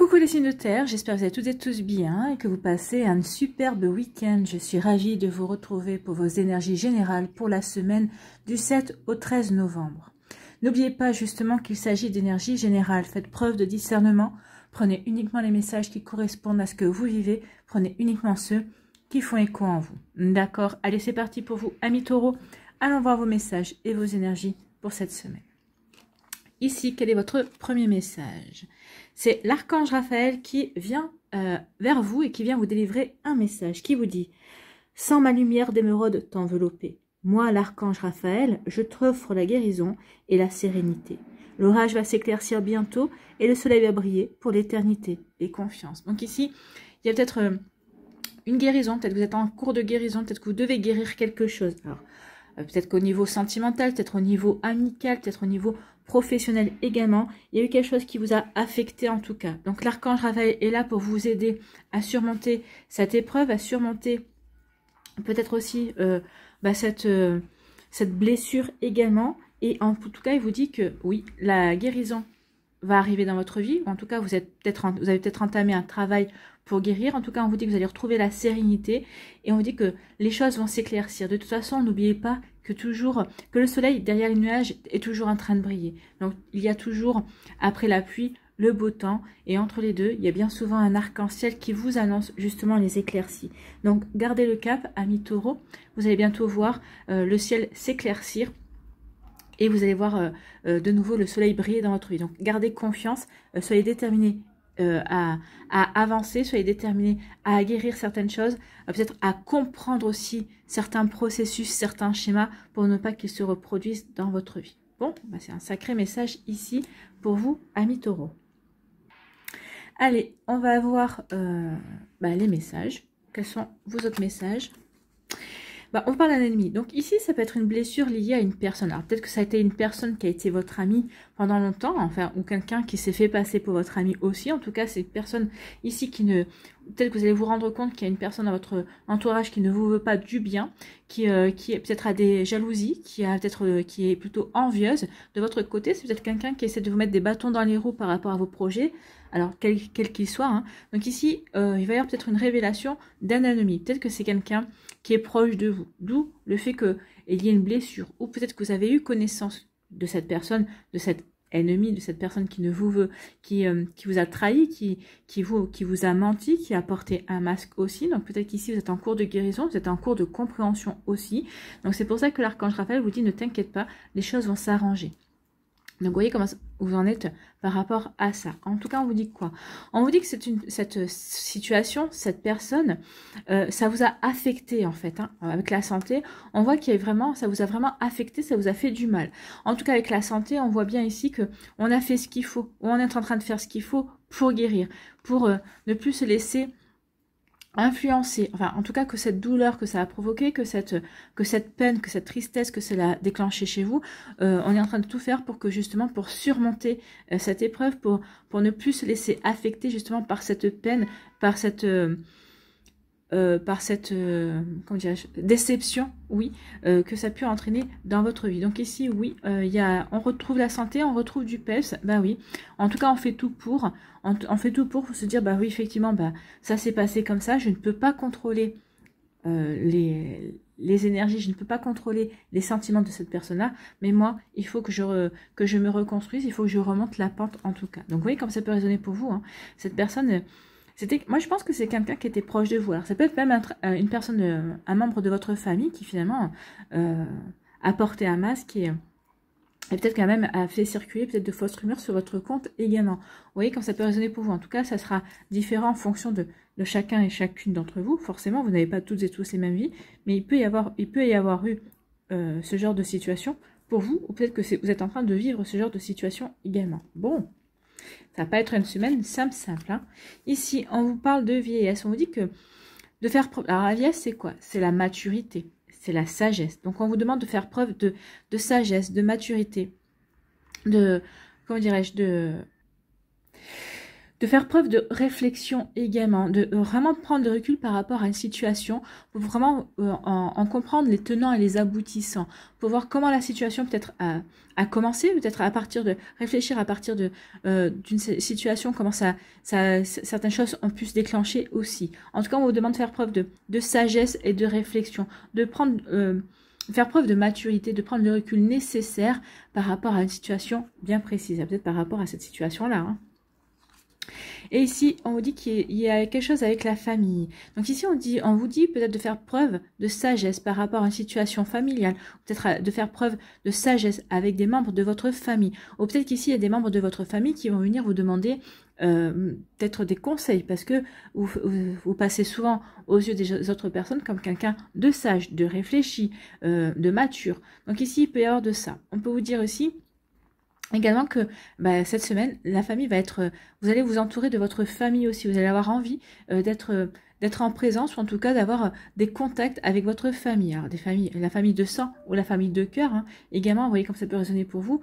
Coucou les signes de terre, j'espère que vous êtes tous et tous bien et que vous passez un superbe week-end. Je suis ravie de vous retrouver pour vos énergies générales pour la semaine du 7 au 13 novembre. N'oubliez pas justement qu'il s'agit d'énergie générale, faites preuve de discernement, prenez uniquement les messages qui correspondent à ce que vous vivez, prenez uniquement ceux qui font écho en vous. D'accord Allez, c'est parti pour vous, amis taureaux. Allons voir vos messages et vos énergies pour cette semaine ici, quel est votre premier message C'est l'archange Raphaël qui vient euh, vers vous et qui vient vous délivrer un message qui vous dit « Sans ma lumière d'émeraude t'envelopper, moi, l'archange Raphaël, je t'offre la guérison et la sérénité. L'orage va s'éclaircir bientôt et le soleil va briller pour l'éternité et confiance. » Donc ici, il y a peut-être euh, une guérison, peut-être que vous êtes en cours de guérison, peut-être que vous devez guérir quelque chose. Alors, euh, peut-être qu'au niveau sentimental, peut-être au niveau amical, peut-être au niveau professionnel également. Il y a eu quelque chose qui vous a affecté en tout cas. Donc l'archange Raphaël est là pour vous aider à surmonter cette épreuve, à surmonter peut-être aussi euh, bah, euh, cette, blessure également. Et en tout cas, il vous dit que oui, la guérison va arriver dans votre vie. En tout cas, vous, êtes peut vous avez peut-être entamé un travail pour guérir. En tout cas, on vous dit que vous allez retrouver la sérénité et on vous dit que les choses vont s'éclaircir. De toute façon, n'oubliez pas que toujours que le soleil derrière les nuages est toujours en train de briller. Donc il y a toujours après la pluie le beau temps et entre les deux, il y a bien souvent un arc-en-ciel qui vous annonce justement les éclaircies. Donc gardez le cap, amis Taureau, vous allez bientôt voir euh, le ciel s'éclaircir et vous allez voir euh, euh, de nouveau le soleil briller dans votre vie. Donc gardez confiance, soyez déterminés euh, à, avancer, soyez déterminés à guérir certaines choses, euh, peut-être à comprendre aussi certains processus, certains schémas pour ne pas qu'ils se reproduisent dans votre vie. Bon, bah c'est un sacré message ici pour vous, amis Taureau. Allez, on va voir euh, bah, les messages. Quels sont vos autres messages bah, on parle d'un ennemi. Donc ici, ça peut être une blessure liée à une personne. Alors peut-être que ça a été une personne qui a été votre amie pendant longtemps, enfin, ou quelqu'un qui s'est fait passer pour votre ami aussi. En tout cas, c'est une personne ici qui ne... peut que vous allez vous rendre compte qu'il y a une personne à votre entourage qui ne vous veut pas du bien, qui, euh, peut-être a des jalousies, qui, a peut-être, euh, qui est plutôt envieuse. De votre côté, c'est peut-être quelqu'un qui essaie de vous mettre des bâtons dans les roues par rapport à vos projets, alors quel qu'il soit. Hein. Donc ici, euh, il va y avoir peut-être une révélation d'un Peut-être que c'est quelqu'un qui est proche de vous. D'où le fait que il y ait une blessure. Ou peut-être que vous avez eu connaissance de cette personne, de cette ennemi, de cette personne qui ne vous veut, qui, euh, vous a trahi, qui, vous, qui vous a menti, qui a porté un masque aussi. Donc peut-être qu'ici vous êtes en cours de guérison, vous êtes en cours de compréhension aussi. Donc c'est pour ça que l'archange Raphaël vous dit ne t'inquiète pas, les choses vont s'arranger. Donc voyez comment vous en êtes par rapport à ça. En tout cas, on vous dit quoi On vous dit que une, cette situation, cette personne, euh, ça vous a affecté en fait. Hein. avec la santé, on voit qu'il y a vraiment, ça vous a vraiment affecté, ça vous a fait du mal. En tout cas, avec la santé, on voit bien ici que on a fait ce qu'il faut, ou on est en train de faire ce qu'il faut pour guérir, pour euh, ne plus se laisser influencer, enfin en tout cas que cette douleur que ça a provoqué, que cette, que cette peine, que cette tristesse que cela a déclenché chez vous, euh, on est en train de tout faire pour que justement pour surmonter euh, cette épreuve, pour, pour ne plus se laisser affecter justement par cette peine, par cette... Euh, euh, par cette euh, déception, oui, euh, que ça peut entraîner dans votre vie. Donc ici, oui, y a, on retrouve la santé, on retrouve du PEPS, bah oui. En tout cas, on fait tout pour, on, fait tout pour se dire, bah oui, effectivement, bah ça s'est passé comme ça, je ne peux pas contrôler les, les énergies, je ne peux pas contrôler les sentiments de cette personne-là, mais moi, il faut que je, que je me reconstruise, il faut que je remonte la pente en tout cas. Donc vous voyez comme ça peut résonner pour vous, hein. cette personne c'était, moi, je pense que c'est quelqu'un qui était proche de vous. Alors, ça peut être même un, euh, une personne, euh, un membre de votre famille qui finalement euh, a porté un masque et, peut-être quand même a fait circuler peut-être de fausses rumeurs sur votre compte également. Vous voyez quand ça peut résonner pour vous. En tout cas, ça sera différent en fonction de, chacun et chacune d'entre vous. Forcément, vous n'avez pas toutes et tous les mêmes vies, mais il peut y avoir, il peut y avoir eu ce genre de situation pour vous, ou peut-être que vous êtes en train de vivre ce genre de situation également. Bon. Ça va pas être une semaine simple, simple. Hein. Ici, on vous parle de vieillesse. On vous dit que de faire preuve... Alors, la vieillesse, c'est quoi C'est la maturité, c'est la sagesse. Donc, on vous demande de faire preuve de, de sagesse, de maturité, de... Comment dirais-je De de faire preuve de réflexion également, de euh, vraiment prendre le recul par rapport à une situation pour vraiment euh, en, en, comprendre les tenants et les aboutissants, pour voir comment la situation peut-être a, euh, a commencé, peut-être à partir de réfléchir à partir de d'une situation, comment ça, ça, certaines choses ont pu se déclencher aussi. En tout cas, on vous demande de faire preuve de, de sagesse et de réflexion, de prendre faire preuve de maturité, de prendre le recul nécessaire par rapport à une situation bien précise, peut-être par rapport à cette situation-là. Hein. Et ici, on vous dit qu'il y a quelque chose avec la famille. Donc ici, on, vous dit peut-être de faire preuve de sagesse par rapport à une situation familiale, peut-être de faire preuve de sagesse avec des membres de votre famille, ou peut-être qu'ici, il y a des membres de votre famille qui vont venir vous demander euh, peut-être des conseils, parce que vous, passez souvent aux yeux des autres personnes comme quelqu'un de sage, de réfléchi, euh, de mature. Donc ici, il peut y avoir de ça. On peut vous dire aussi également que bah, cette semaine, la famille va être, euh, vous allez vous entourer de votre famille aussi, vous allez avoir envie euh, d'être euh, d'être en présence ou en tout cas d'avoir des contacts avec votre famille, alors des familles, la famille de sang ou la famille de cœur, hein, également, vous voyez comme ça peut résonner pour vous,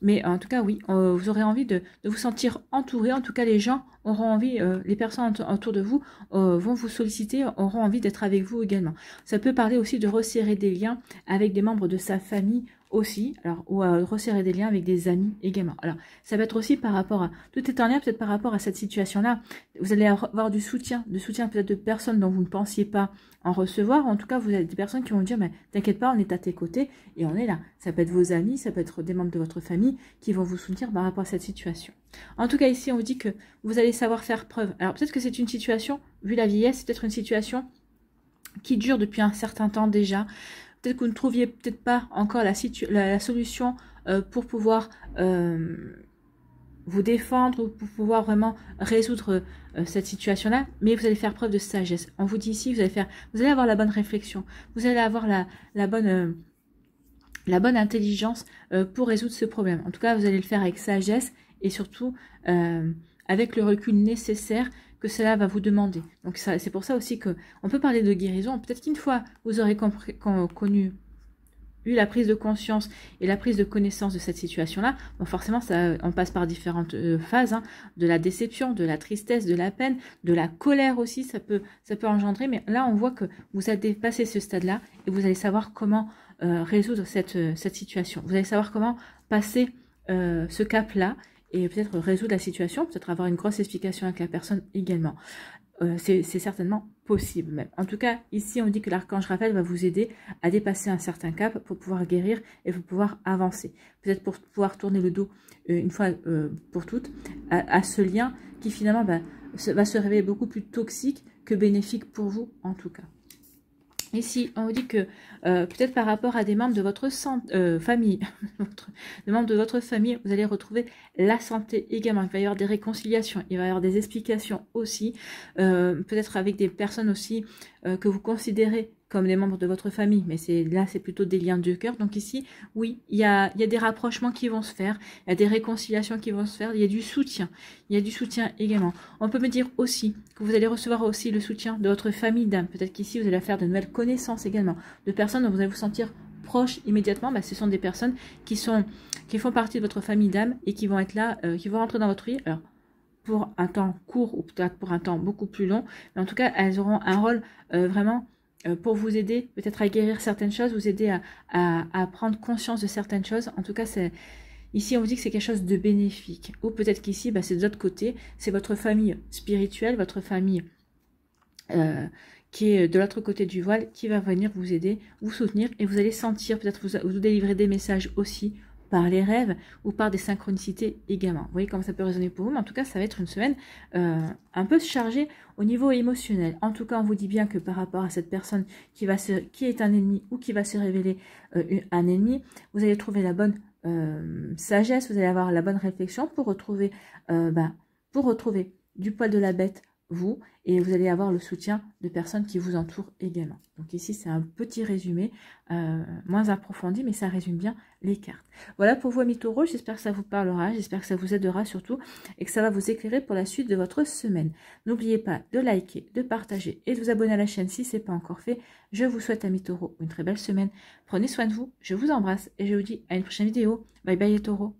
mais en tout cas oui, vous aurez envie de, de, vous sentir entouré, en tout cas les gens auront envie, les personnes autour de vous vont vous solliciter, auront envie d'être avec vous également. Ça peut parler aussi de resserrer des liens avec des membres de sa famille aussi, alors, ou à resserrer des liens avec des amis également. Alors, ça va être aussi par rapport à, tout est en lien peut-être par rapport à cette situation-là. Vous allez avoir du soutien, du soutien peut-être de personnes dont vous ne pensiez pas en recevoir. En tout cas, vous avez des personnes qui vont dire, mais t'inquiète pas, on est à tes côtés et on est là. Ça peut être vos amis, ça peut être des membres de votre famille qui vont vous soutenir par rapport à cette situation. En tout cas, ici, on vous dit que vous allez savoir faire preuve. Alors, peut-être que c'est une situation, vu la vieillesse, c'est peut-être une situation qui dure depuis un certain temps déjà peut-être que vous ne trouviez peut-être pas encore la, solution euh, pour pouvoir euh, vous défendre, ou pour pouvoir vraiment résoudre euh, cette situation-là, mais vous allez faire preuve de sagesse. On vous dit ici, vous allez vous allez avoir la bonne réflexion, vous allez avoir la, bonne la bonne intelligence pour résoudre ce problème. En tout cas, vous allez le faire avec sagesse et surtout avec le recul nécessaire que cela va vous demander. Donc c'est pour ça aussi que on peut parler de guérison. Peut-être qu'une fois vous aurez connu, eu la prise de conscience et la prise de connaissance de cette situation-là, forcément, on passe par différentes euh, phases, hein. de la déception, de la tristesse, de la peine, de la colère aussi, ça peut, ça peut engendrer. Mais là, on voit que vous avez passé ce stade-là et vous allez savoir comment euh, résoudre cette, euh, cette situation. Vous allez savoir comment passer ce cap-là et peut-être résoudre la situation, peut-être avoir une grosse explication avec la personne également. Euh, c'est certainement possible même. En tout cas, ici, on dit que l'archange Raphaël va vous aider à dépasser un certain cap pour pouvoir guérir et pour pouvoir avancer. Peut-être pour pouvoir tourner le dos euh, une fois euh, pour toutes à, ce lien qui finalement va se révéler beaucoup plus toxique que bénéfique pour vous en tout cas. Ici, on vous dit que euh, peut-être par rapport à des membres de votre euh, famille, membres de votre famille, vous allez retrouver la santé également. Il va y avoir des réconciliations, il va y avoir des explications aussi, euh, peut-être avec des personnes aussi que vous considérez comme les membres de votre famille. Mais c'est là, c'est plutôt des liens de cœur. Donc ici, oui, il y a, y a des rapprochements qui vont se faire, il y a des réconciliations qui vont se faire, il y a du soutien. Il y a du soutien également. On peut me dire aussi que vous allez recevoir aussi le soutien de votre famille d'âme. Peut-être qu'ici, vous allez faire de nouvelles connaissances également, de personnes dont vous allez vous sentir proche immédiatement, bah, ce sont des personnes qui sont qui font partie de votre famille d'âme et qui vont être là, euh, qui vont rentrer dans votre vie. Alors, pour un temps court ou peut-être pour un temps beaucoup plus long, mais en tout cas, elles auront un rôle euh, vraiment euh, pour vous aider peut-être à guérir certaines choses, vous aider à, à, prendre conscience de certaines choses. En tout cas, c'est, ici, on vous dit que c'est quelque chose de bénéfique. Ou peut-être qu'ici, bah, c'est de l'autre côté, c'est votre famille spirituelle, votre famille euh, qui est de l'autre côté du voile, qui va venir vous aider, vous soutenir, et vous allez sentir, peut-être vous, vous délivrer des messages aussi par les rêves ou par des synchronicités également. Vous voyez comment ça peut résonner pour vous, mais en tout cas, ça va être une semaine euh, un peu chargée au niveau émotionnel. En tout cas, on vous dit bien que par rapport à cette personne qui, va se, qui est un ennemi ou qui va se révéler euh, un ennemi, vous allez trouver la bonne euh, sagesse, vous allez avoir la bonne réflexion pour retrouver, ben, pour retrouver du poil de la bête vous et vous allez avoir le soutien de personnes qui vous entourent également. Donc ici, c'est un petit résumé, euh, moins approfondi, mais ça résume bien les cartes. Voilà pour vous, amis taureaux. J'espère que ça vous parlera, j'espère que ça vous aidera surtout et que ça va vous éclairer pour la suite de votre semaine. N'oubliez pas de liker, de partager et de vous abonner à la chaîne si ce n'est pas encore fait. Je vous souhaite, amis taureaux, une très belle semaine. Prenez soin de vous, je vous embrasse et je vous dis à une prochaine vidéo. Bye bye les taureaux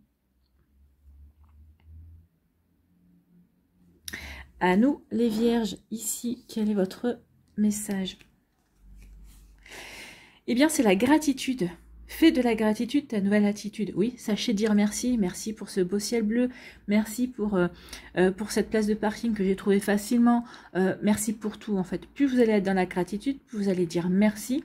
À nous, les vierges, ici, quel est votre message Eh bien, c'est la gratitude. Fais de la gratitude ta nouvelle attitude. Oui, sachez dire merci. Merci pour ce beau ciel bleu. Merci pour, euh, euh, pour cette place de parking que j'ai trouvé facilement. Euh, merci pour tout, en fait. Plus vous allez être dans la gratitude, plus vous allez dire merci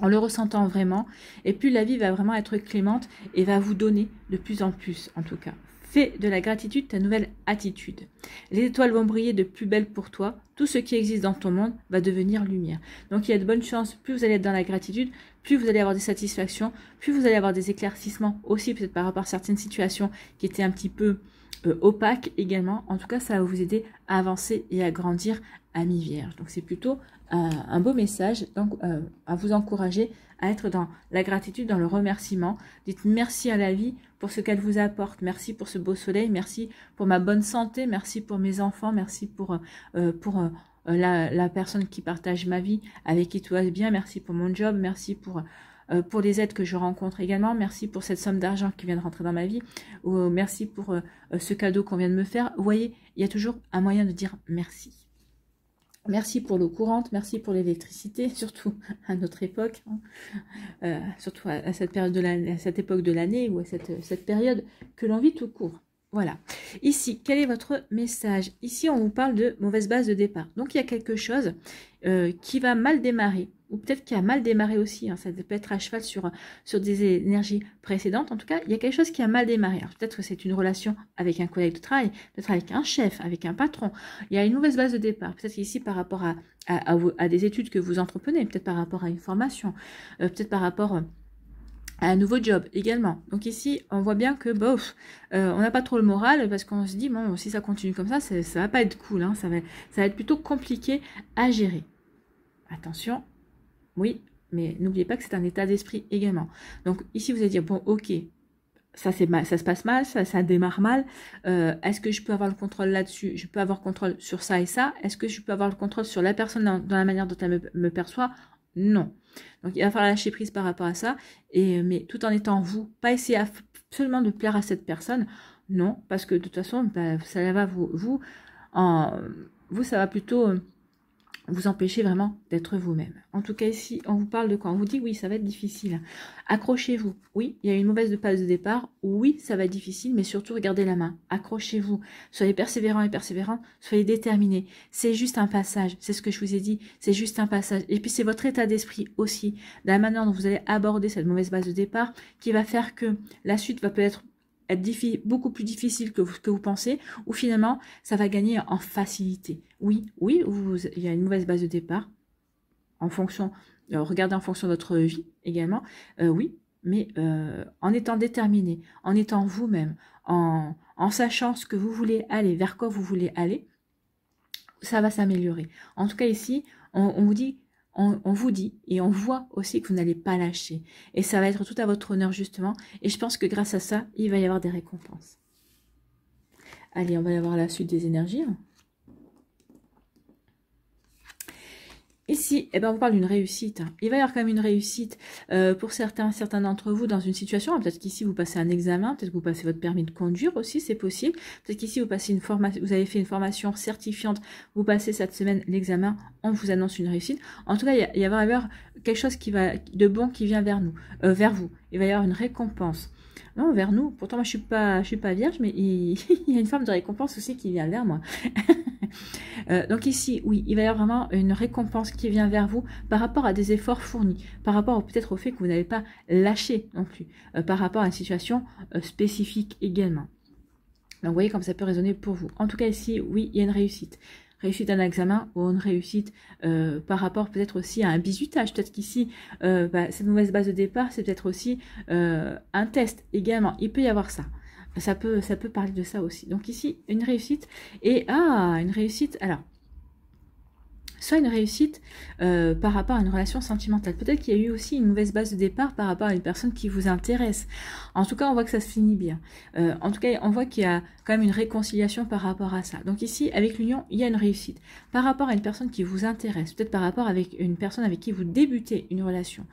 en le ressentant vraiment. Et plus la vie va vraiment être clémente et va vous donner de plus en plus, en tout cas. Fais de la gratitude ta nouvelle attitude. Les étoiles vont briller de plus belle pour toi. Tout ce qui existe dans ton monde va devenir lumière. Donc il y a de bonnes chances, plus vous allez être dans la gratitude, plus vous allez avoir des satisfactions, plus vous allez avoir des éclaircissements aussi peut-être par rapport à certaines situations qui étaient un petit peu euh, opaques également. En tout cas, ça va vous aider à avancer et à grandir, Ami vierge, Donc c'est plutôt un, beau message donc, euh, à vous encourager à être dans la gratitude, dans le remerciement. Dites merci à la vie pour ce qu'elle vous apporte. Merci pour ce beau soleil. Merci pour ma bonne santé. Merci pour mes enfants. Merci pour, euh, euh, pour la, personne qui partage ma vie, avec qui tout va bien. Merci pour mon job. Merci pour... pour les aides que je rencontre également. Merci pour cette somme d'argent qui vient de rentrer dans ma vie. Ou merci pour ce cadeau qu'on vient de me faire. Vous voyez, il y a toujours un moyen de dire merci. Merci pour l'eau courante, merci pour l'électricité, surtout à notre époque, hein. euh, surtout à, cette période de à cette époque de l'année ou à cette, cette période que l'on vit tout court. Voilà. Ici, quel est votre message Ici, on vous parle de mauvaise base de départ. Donc, il y a quelque chose euh, qui va mal démarrer, ou peut-être qui a mal démarré aussi. Hein. ça peut être à cheval sur, sur des énergies précédentes. En tout cas, il y a quelque chose qui a mal démarré. Peut-être que c'est une relation avec un collègue de travail, peut-être avec un chef, avec un patron. Il y a une mauvaise base de départ. Peut-être ici, par rapport à, à, des études que vous entreprenez, peut-être par rapport à une formation, euh, peut-être par rapport un nouveau job également. Donc ici, on voit bien que bof, euh, on n'a pas trop le moral parce qu'on se dit bon, si ça continue comme ça, ça, ne va pas être cool, hein. ça, va, ça va être plutôt compliqué à gérer. Attention, oui, mais n'oubliez pas que c'est un état d'esprit également. Donc ici, vous allez dire bon, ok, ça c'est mal, ça se passe mal, ça, démarre mal. Euh, est-ce que je peux avoir le contrôle là-dessus Je peux avoir contrôle sur ça et ça. Est-ce que je peux avoir le contrôle sur la personne dans, la manière dont elle me perçoit non. Donc il va falloir lâcher prise par rapport à ça, et, euh, mais tout en étant vous, pas essayer seulement de plaire à cette personne, non, parce que de toute façon, bah, ça va vous, vous, en, vous, ça va plutôt euh, vous empêchez vraiment d'être vous-même. En tout cas, ici, on vous parle de quoi On vous dit oui, ça va être difficile. Accrochez-vous. Oui, il y a une mauvaise base de départ. Oui, ça va être difficile, mais surtout, regardez la main. Accrochez-vous. Soyez persévérant et persévérant. Soyez déterminés. C'est juste un passage. C'est ce que je vous ai dit. C'est juste un passage. Et puis, c'est votre état d'esprit aussi, de la manière dont vous allez aborder cette mauvaise base de départ, qui va faire que la suite va peut-être être beaucoup plus difficile que ce que vous pensez, ou finalement, ça va gagner en facilité. Oui, oui, vous, il y a une mauvaise base de départ, en fonction, euh, regardez en fonction de votre vie également, euh, oui, mais euh, en étant déterminé, en étant vous-même, en, en sachant ce que vous voulez aller, vers quoi vous voulez aller, ça va s'améliorer. En tout cas ici, on vous dit on, vous dit et on voit aussi que vous n'allez pas lâcher. Et ça va être tout à votre honneur justement. Et je pense que grâce à ça, il va y avoir des récompenses. Allez, on va aller voir la suite des énergies. Hein. Ici, eh ben, on parle d'une réussite. Hein. Il va y avoir quand même une réussite euh, pour certains, certains d'entre vous dans une situation. Peut-être qu'ici, vous passez un examen, peut-être que vous passez votre permis de conduire aussi, c'est possible. Peut-être qu'ici, vous, passez une formation, vous avez fait une formation certifiante, vous passez cette semaine l'examen, on vous annonce une réussite. En tout cas, il, y a, va y avoir quelque chose qui va, de bon qui vient vers, nous, euh, vers vous. Il va y avoir une récompense. Non, vers nous. Pourtant, moi, je suis pas, je suis pas vierge, mais il y a une forme de récompense aussi qui vient vers moi. Euh, donc ici, oui, il va y avoir vraiment une récompense qui vient vers vous par rapport à des efforts fournis, par rapport peut-être au fait que vous n'avez pas lâché non plus, euh, par rapport à une situation euh, spécifique également. Donc vous voyez comme ça peut résonner pour vous. En tout cas ici, oui, il y a une réussite réussite d'un examen ou une réussite par rapport peut-être aussi à un bisutage. Peut-être qu'ici, bah, cette mauvaise base de départ, c'est peut-être aussi un test également. Il peut y avoir ça ça peut, ça peut parler de ça aussi. Donc ici, une réussite. Et ah, une réussite. Alors, soit une réussite euh, par rapport à une relation sentimentale. Peut-être qu'il y a eu aussi une mauvaise base de départ par rapport à une personne qui vous intéresse. En tout cas, on voit que ça se finit bien. Euh, en tout cas, on voit qu'il y a quand même une réconciliation par rapport à ça. Donc ici, avec l'union, il y a une réussite. Par rapport à une personne qui vous intéresse, peut-être par rapport avec une personne avec qui vous débutez une relation.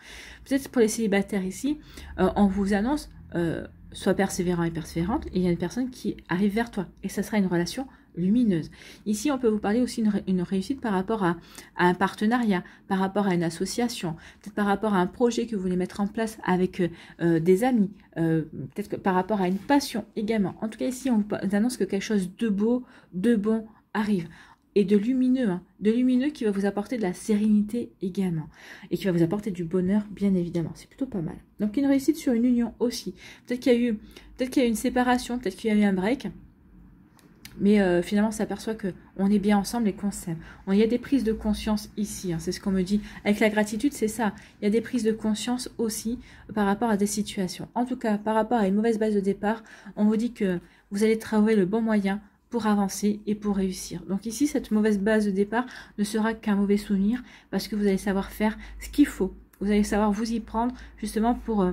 Peut-être pour les célibataires ici, euh, on vous annonce sois persévérant et persévérante, et il y a une personne qui arrive vers toi. Et ça sera une relation lumineuse. Ici, on peut vous parler aussi d'une réussite par rapport à, un partenariat, par rapport à une association, peut-être par rapport à un projet que vous voulez mettre en place avec euh, euh, des amis, euh, peut-être que par rapport à une passion également. En tout cas, ici, on vous annonce que quelque chose de beau, de bon arrive et de lumineux, hein. de lumineux qui va vous apporter de la sérénité également, et qui va vous apporter du bonheur, bien évidemment. C'est plutôt pas mal. Donc une réussite sur une union aussi. Peut-être qu'il y a eu, peut qu'il y a une séparation, peut-être qu'il y a eu un break, mais euh, finalement on s'aperçoit que on est bien ensemble et qu'on s'aime. Il y a des prises de conscience ici, hein. c'est ce qu'on me dit. Avec la gratitude, c'est ça. Il y a des prises de conscience aussi euh, par rapport à des situations. En tout cas, par rapport à une mauvaise base de départ, on vous dit que vous allez trouver le bon moyen pour avancer et pour réussir. Donc ici, cette mauvaise base de départ ne sera qu'un mauvais souvenir parce que vous allez savoir faire ce qu'il faut. Vous allez savoir vous y prendre justement pour, euh,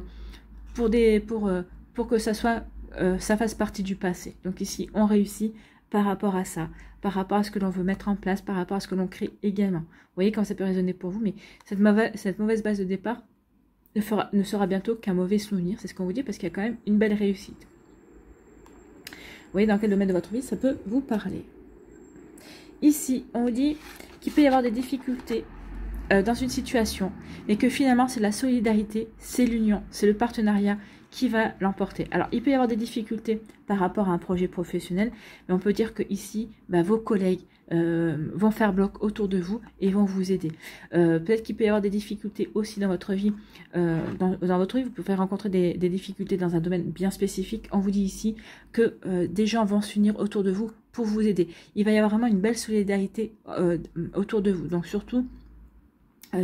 pour, des, pour, euh, pour que ça, soit, euh, ça fasse partie du passé. Donc ici, on réussit par rapport à ça, par rapport à ce que l'on veut mettre en place, par rapport à ce que l'on crée également. Vous voyez comment ça peut résonner pour vous, mais cette mauvaise, base de départ ne sera bientôt qu'un mauvais souvenir, c'est ce qu'on vous dit, parce qu'il y a quand même une belle réussite voyez dans quel domaine de votre vie ça peut vous parler. Ici, on vous dit qu'il peut y avoir des difficultés euh, dans une situation, mais que finalement c'est la solidarité, c'est l'union, c'est le partenariat qui va l'emporter. Alors, il peut y avoir des difficultés par rapport à un projet professionnel, mais on peut dire que ici, bah, vos collègues, euh, vont faire bloc autour de vous et vont vous aider. Euh, peut-être qu'il peut y avoir des difficultés aussi dans votre vie. Euh, dans, votre vie, vous pouvez rencontrer des, difficultés dans un domaine bien spécifique. On vous dit ici que des gens vont s'unir autour de vous pour vous aider. Il va y avoir vraiment une belle solidarité autour de vous. Donc surtout,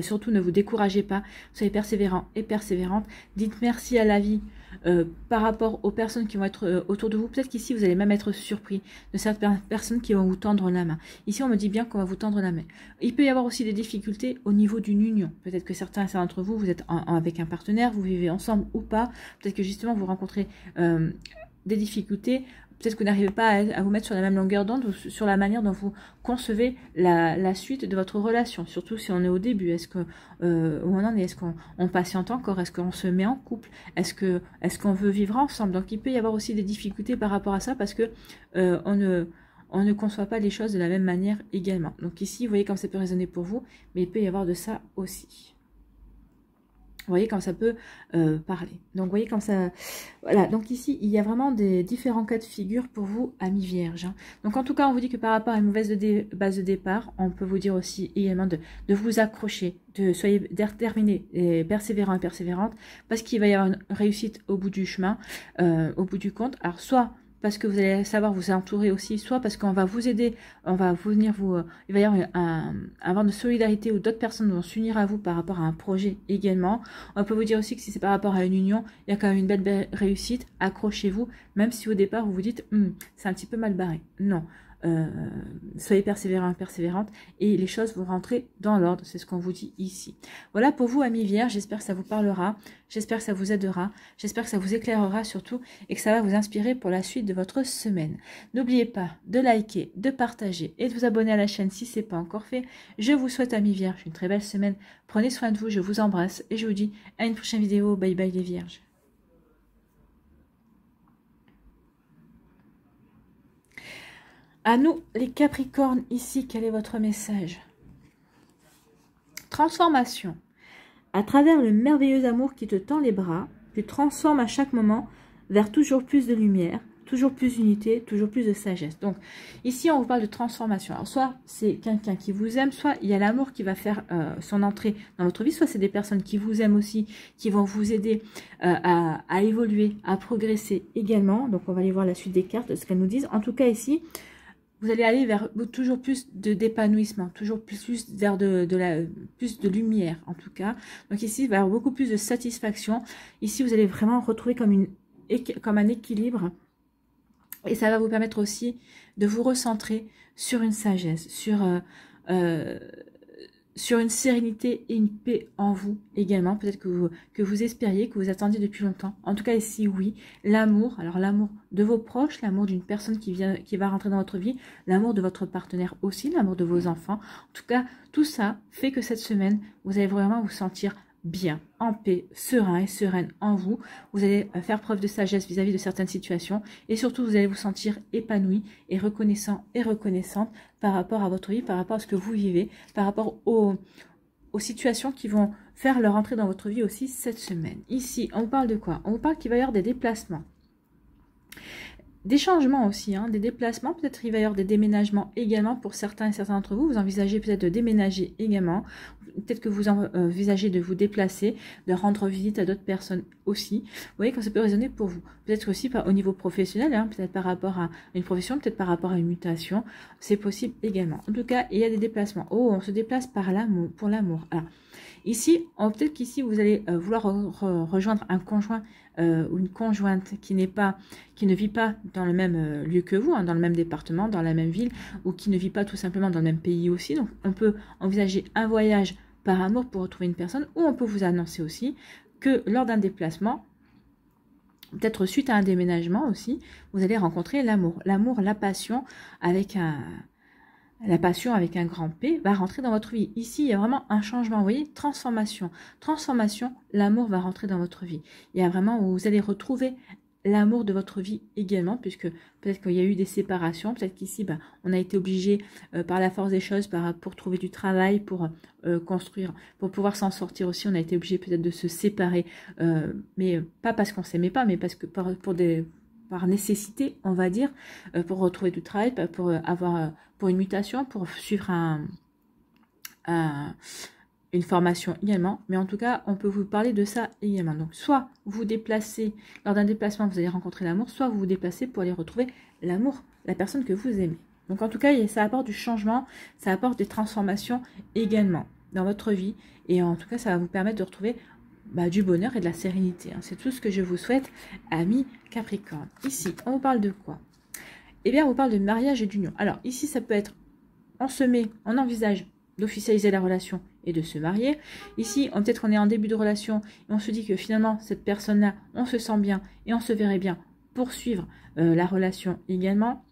surtout ne vous découragez pas, soyez persévérant et persévérante. Dites merci à la vie euh, par rapport aux personnes qui vont être euh, autour de vous. Peut-être qu'ici, vous allez même être surpris de certaines personnes qui vont vous tendre la main. Ici, on me dit bien qu'on va vous tendre la main. Il peut y avoir aussi des difficultés au niveau d'une union. Peut-être que certains, certains d'entre vous, vous êtes avec un partenaire, vous vivez ensemble ou pas. Peut-être que justement, vous rencontrez... Euh, des difficultés peut-être que vous n'arrivez pas à, vous mettre sur la même longueur d'onde ou sur la manière dont vous concevez la, la, suite de votre relation, surtout si on est au début. Est-ce que euh, où on en est Est-ce qu'on patiente encore Est-ce qu'on se met en couple Est-ce que est-ce qu'on veut vivre ensemble Donc il peut y avoir aussi des difficultés par rapport à ça parce que euh, on ne on ne conçoit pas les choses de la même manière également. Donc ici, vous voyez comme ça peut résonner pour vous, mais il peut y avoir de ça aussi. Vous voyez quand ça peut euh, parler. Donc, vous voyez quand ça... Voilà, donc ici, il y a vraiment des différents cas de figure pour vous, amis vierges. Hein. Donc, en tout cas, on vous dit que par rapport à une mauvaise base de départ, on peut vous dire aussi également de, de vous accrocher, de soyez déterminés et persévérants et persévérantes, parce qu'il va y avoir une réussite au bout du chemin, euh, au bout du compte. Alors, soit parce que vous allez savoir vous entourer aussi, soit parce qu'on va vous aider, on va vous venir vous... Euh, il va y avoir un, vent de solidarité où d'autres personnes vont s'unir à vous par rapport à un projet également. On peut vous dire aussi que si c'est par rapport à une union, il y a quand même une belle réussite, accrochez-vous, même si au départ vous vous dites, hum, c'est un petit peu mal barré. Non, euh, soyez persévérant, persévérante, et les choses vont rentrer dans l'ordre. C'est ce qu'on vous dit ici. Voilà pour vous, amis vierges. J'espère que ça vous parlera. J'espère que ça vous aidera. J'espère que ça vous éclairera surtout et que ça va vous inspirer pour la suite de votre semaine. N'oubliez pas de liker, de partager et de vous abonner à la chaîne si ce n'est pas encore fait. Je vous souhaite, amis vierges, une très belle semaine. Prenez soin de vous. Je vous embrasse et je vous dis à une prochaine vidéo. Bye bye les vierges. À nous, les Capricornes, ici, quel est votre message Transformation. À travers le merveilleux amour qui te tend les bras, tu transformes à chaque moment vers toujours plus de lumière, toujours plus d'unité, toujours plus de sagesse. Donc, ici, on vous parle de transformation. Alors, soit c'est quelqu'un qui vous aime, soit il y a l'amour qui va faire euh, son entrée dans votre vie, soit c'est des personnes qui vous aiment aussi, qui vont vous aider euh, à, à, évoluer, à progresser également. Donc, on va aller voir la suite des cartes, ce qu'elles nous disent. En tout cas, ici, vous allez aller vers toujours plus de d'épanouissement, toujours plus vers de, de, la plus de lumière en tout cas. Donc ici vers beaucoup plus de satisfaction. Ici vous allez vraiment retrouver comme une comme un équilibre et ça va vous permettre aussi de vous recentrer sur une sagesse, sur euh, euh, sur une sérénité et une paix en vous également, peut-être que vous, que vous espériez, que vous attendiez depuis longtemps. En tout cas, ici oui, l'amour, alors l'amour de vos proches, l'amour d'une personne qui, vient, qui va rentrer dans votre vie, l'amour de votre partenaire aussi, l'amour de vos enfants. En tout cas, tout ça fait que cette semaine, vous allez vraiment vous sentir bien, en paix, serein et sereine en vous. Vous allez euh, faire preuve de sagesse vis-à-vis de certaines situations et surtout vous allez vous sentir épanoui et reconnaissant et reconnaissante par rapport à votre vie, par rapport à ce que vous vivez, par rapport aux, aux situations qui vont faire leur entrée dans votre vie aussi cette semaine. Ici, on parle de quoi On vous parle qu'il va y avoir des déplacements des changements aussi, hein, des déplacements. Peut-être il va y avoir des déménagements également pour certains et certains d'entre vous. Vous envisagez peut-être de déménager également. Peut-être que vous euh, envisagez de vous déplacer, de rendre visite à d'autres personnes aussi. Vous voyez quand ça peut résonner pour vous. Peut-être aussi au niveau professionnel, hein, peut-être par rapport à une profession, peut-être par rapport à une mutation. C'est possible également. En tout cas, il y a des déplacements. Oh, on se déplace par l'amour, pour l'amour. Alors, Ici, peut-être qu'ici, vous allez euh, vouloir rejoindre un conjoint euh, ou une conjointe qui n'est pas, qui ne vit pas dans le même euh, lieu que vous, hein, dans le même département, dans la même ville, ou qui ne vit pas tout simplement dans le même pays aussi. Donc, on peut envisager un voyage par amour pour retrouver une personne, ou on peut vous annoncer aussi que lors d'un déplacement, peut-être suite à un déménagement aussi, vous allez rencontrer l'amour, l'amour, la passion avec un, la passion avec un grand P va rentrer dans votre vie. Ici, il y a vraiment un changement, vous voyez, transformation. Transformation, l'amour va rentrer dans votre vie. Il y a vraiment où vous allez retrouver l'amour de votre vie également, puisque peut-être qu'il y a eu des séparations, peut-être qu'ici, ben, on a été obligé euh, par la force des choses pour trouver du travail, pour euh, construire, pour pouvoir s'en sortir aussi, on a été obligé peut-être de se séparer, euh, mais pas parce qu'on s'aimait pas, mais parce que pour des, par nécessité, on va dire, euh, pour retrouver du travail, pour euh, avoir euh, pour une mutation, pour suivre un, une formation également. Mais en tout cas, on peut vous parler de ça également. Donc, soit vous vous déplacez, lors d'un déplacement, vous allez rencontrer l'amour, soit vous vous déplacez pour aller retrouver l'amour, la personne que vous aimez. Donc, en tout cas, ça apporte du changement, ça apporte des transformations également dans votre vie. Et en tout cas, ça va vous permettre de retrouver bah, du bonheur et de la sérénité. Hein. C'est tout ce que je vous souhaite, amis Capricorne. Ici, on vous parle de quoi Eh bien, on vous parle de mariage et d'union. Alors, ici, ça peut être on se met, on envisage d'officialiser la relation et de se marier. Ici, peut-être on est en début de relation et on se dit que finalement, cette personne-là, on se sent bien et on se verrait bien poursuivre euh, la relation également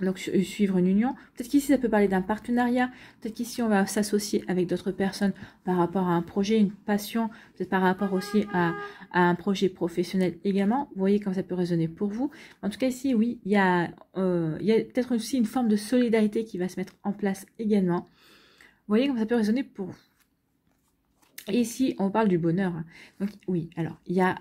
donc euh, suivre une union. Peut-être qu'ici ça peut parler d'un partenariat, peut-être qu'ici on va s'associer avec d'autres personnes par rapport à un projet, une passion, peut-être par rapport aussi à, un projet professionnel également. Vous voyez comment ça peut résonner pour vous. En tout cas ici, oui, il y a, euh, il y a peut-être aussi une forme de solidarité qui va se mettre en place également. Vous voyez comment ça peut résonner pour vous. Et ici, on parle du bonheur, hein. donc oui, alors il y, a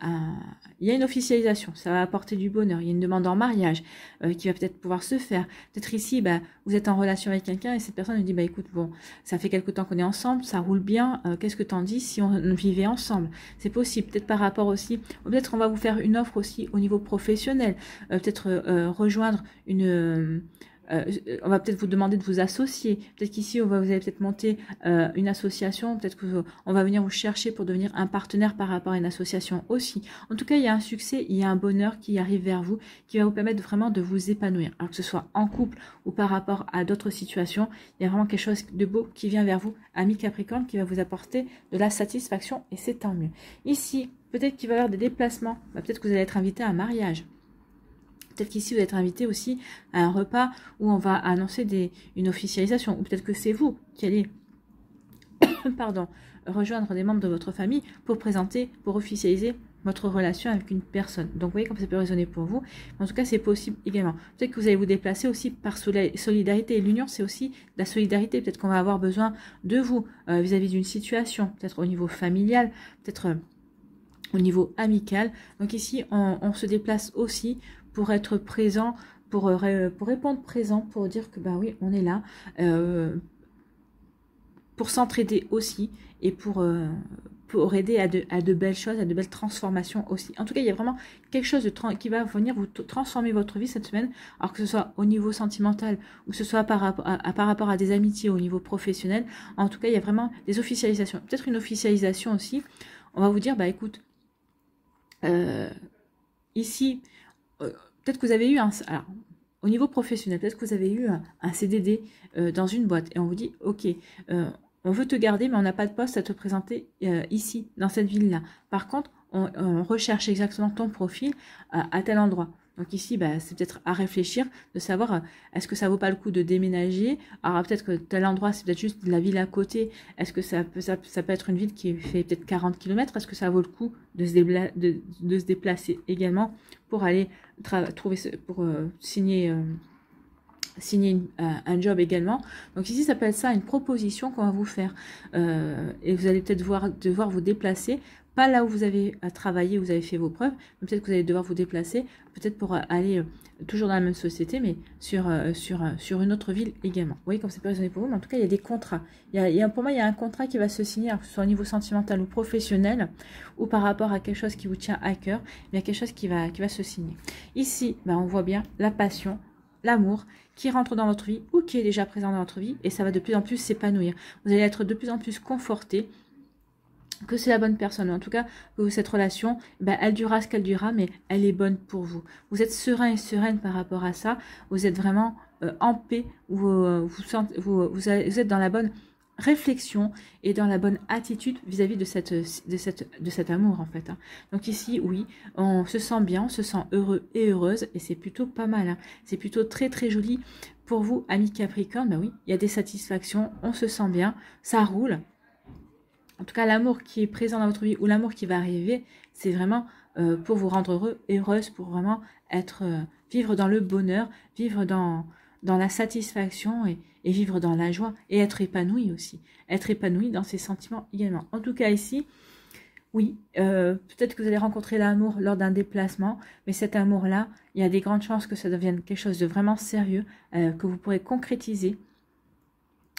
il y a une officialisation, ça va apporter du bonheur, il y a une demande en mariage euh, qui va peut-être pouvoir se faire. Peut-être ici, bah, vous êtes en relation avec quelqu'un et cette personne vous dit, bah écoute, bon, ça fait quelque temps qu'on est ensemble, ça roule bien, euh, qu'est-ce que t'en dis si on vivait ensemble C'est possible, peut-être par rapport aussi, peut-être on va vous faire une offre aussi au niveau professionnel, euh, peut-être rejoindre une euh, on va peut-être vous demander de vous associer. Peut-être qu'ici, vous allez peut-être monter euh, une association. Peut-être qu'on va venir vous chercher pour devenir un partenaire par rapport à une association aussi. En tout cas, il y a un succès, il y a un bonheur qui arrive vers vous, qui va vous permettre vraiment de vous épanouir. Alors que ce soit en couple ou par rapport à d'autres situations, il y a vraiment quelque chose de beau qui vient vers vous, ami Capricorne, qui va vous apporter de la satisfaction et c'est tant mieux. Ici, peut-être qu'il va y avoir des déplacements. Bah, peut-être que vous allez être invité à un mariage. Peut-être qu'ici, vous êtes invité aussi à un repas où on va annoncer une officialisation, ou peut-être que c'est vous qui allez pardon, rejoindre des membres de votre famille pour présenter, pour officialiser votre relation avec une personne. Donc vous voyez comme ça peut résonner pour vous. En tout cas, c'est possible également. Peut-être que vous allez vous déplacer aussi par solidarité. L'union, c'est aussi la solidarité. Peut-être qu'on va avoir besoin de vous euh, vis-à-vis d'une situation, peut-être au niveau familial, peut-être euh, au niveau amical. Donc ici, on se déplace aussi pour être présent, pour, euh, pour répondre présent, pour dire que bah oui, on est là, euh, pour s'entraider aussi et pour, euh, pour aider à de, à de, belles choses, à de belles transformations aussi. En tout cas, il y a vraiment quelque chose qui va venir vous transformer votre vie cette semaine, alors que ce soit au niveau sentimental ou que ce soit par, par rapport à des amitiés au niveau professionnel. En tout cas, il y a vraiment des officialisations. Peut-être une officialisation aussi. On va vous dire, bah écoute, ici, euh, peut-être que vous avez eu un... au niveau professionnel, peut-être que vous avez eu un, CDD euh, dans une boîte et on vous dit, ok, euh, on veut te garder, mais on n'a pas de poste à te présenter ici, dans cette ville-là. Par contre, on, recherche exactement ton profil à tel endroit. Donc ici, bah, c'est peut-être à réfléchir de savoir euh, est-ce que ça vaut pas le coup de déménager. Alors peut-être que tel endroit, c'est peut-être juste la ville à côté. Est-ce que ça peut, être une ville qui fait peut-être 40 km Est-ce que ça vaut le coup de se, déplacer également pour aller trouver, pour euh, signer euh, signer un job également. Donc ici, ça peut être ça, une proposition qu'on va vous faire. et vous allez peut-être devoir vous déplacer pas là où vous avez euh, travaillé, où vous avez fait vos preuves, peut-être que vous allez devoir vous déplacer, peut-être pour euh, aller euh, toujours dans la même société, mais sur, sur, sur une autre ville également. Vous voyez comme c'est peut résonner pour vous, mais en tout cas, il y a des contrats. Il y a, pour moi, il y a un contrat qui va se signer, soit au niveau sentimental ou professionnel, ou par rapport à quelque chose qui vous tient à cœur, il y a quelque chose qui va, qui va se signer. Ici, ben, on voit bien la passion, l'amour qui rentre dans votre vie ou qui est déjà présent dans votre vie et ça va de plus en plus s'épanouir. Vous allez être de plus en plus conforté que c'est la bonne personne, en tout cas que cette relation, ben, elle durera ce qu'elle durera, mais elle est bonne pour vous. Vous êtes serein et sereine par rapport à ça, vous êtes vraiment euh, en paix, vous, euh, vous, vous, êtes dans la bonne réflexion et dans la bonne attitude vis-à-vis de, cette, de, cet amour en fait. Hein. Donc ici, oui, on se sent bien, on se sent heureux et heureuse et c'est plutôt pas mal. Hein. C'est plutôt très très joli pour vous, amis Capricorne. Ben oui, il y a des satisfactions, on se sent bien, ça roule en tout cas l'amour qui est présent dans votre vie ou l'amour qui va arriver, c'est vraiment euh, pour vous rendre heureux, heureuse, pour vraiment être euh, vivre dans le bonheur, vivre dans, dans la satisfaction et, vivre dans la joie et être épanoui aussi, être épanoui dans ses sentiments également. En tout cas ici, oui, euh, peut-être que vous allez rencontrer l'amour lors d'un déplacement, mais cet amour-là, il y a des grandes chances que ça devienne quelque chose de vraiment sérieux, que vous pourrez concrétiser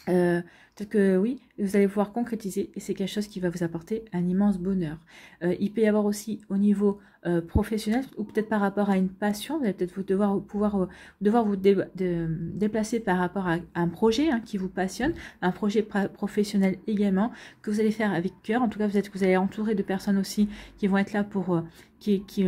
euh, peut-être que oui, vous allez pouvoir concrétiser et c'est quelque chose qui va vous apporter un immense bonheur. Euh, il peut y avoir aussi au niveau euh, professionnel ou peut-être par rapport à une passion, vous allez peut-être devoir pouvoir devoir vous déplacer par rapport à un projet hein, qui vous passionne, un projet professionnel également que vous allez faire avec cœur. En tout cas, vous êtes vous allez entourer de personnes aussi qui vont être là pour qui qui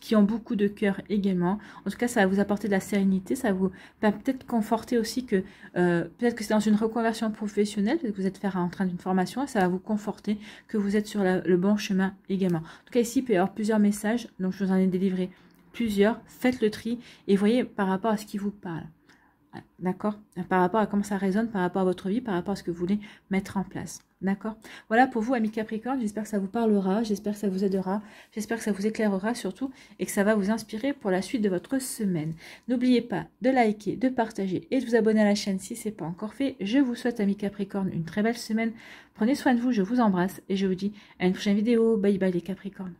qui ont beaucoup de cœur également. En tout cas, ça va vous apporter de la sérénité, ça vous va peut-être conforter aussi que euh, peut-être que c'est dans une reconversion professionnelle, peut-être que vous êtes faire en train d'une formation, ça va vous conforter que vous êtes sur le bon chemin également. En tout cas, ici, il peut y avoir plusieurs messages, donc je vous en ai délivré plusieurs. Faites le tri et voyez par rapport à ce qui vous parle. D'accord Par rapport à comment ça résonne, par rapport à votre vie, par rapport à ce que vous voulez mettre en place. D'accord Voilà pour vous, amis Capricorne. J'espère que ça vous parlera, j'espère que ça vous aidera, j'espère que ça vous éclairera surtout et que ça va vous inspirer pour la suite de votre semaine. N'oubliez pas de liker, de partager et de vous abonner à la chaîne si ce n'est pas encore fait. Je vous souhaite, amis Capricorne, une très belle semaine. Prenez soin de vous, je vous embrasse et je vous dis à une prochaine vidéo. Bye bye les Capricornes.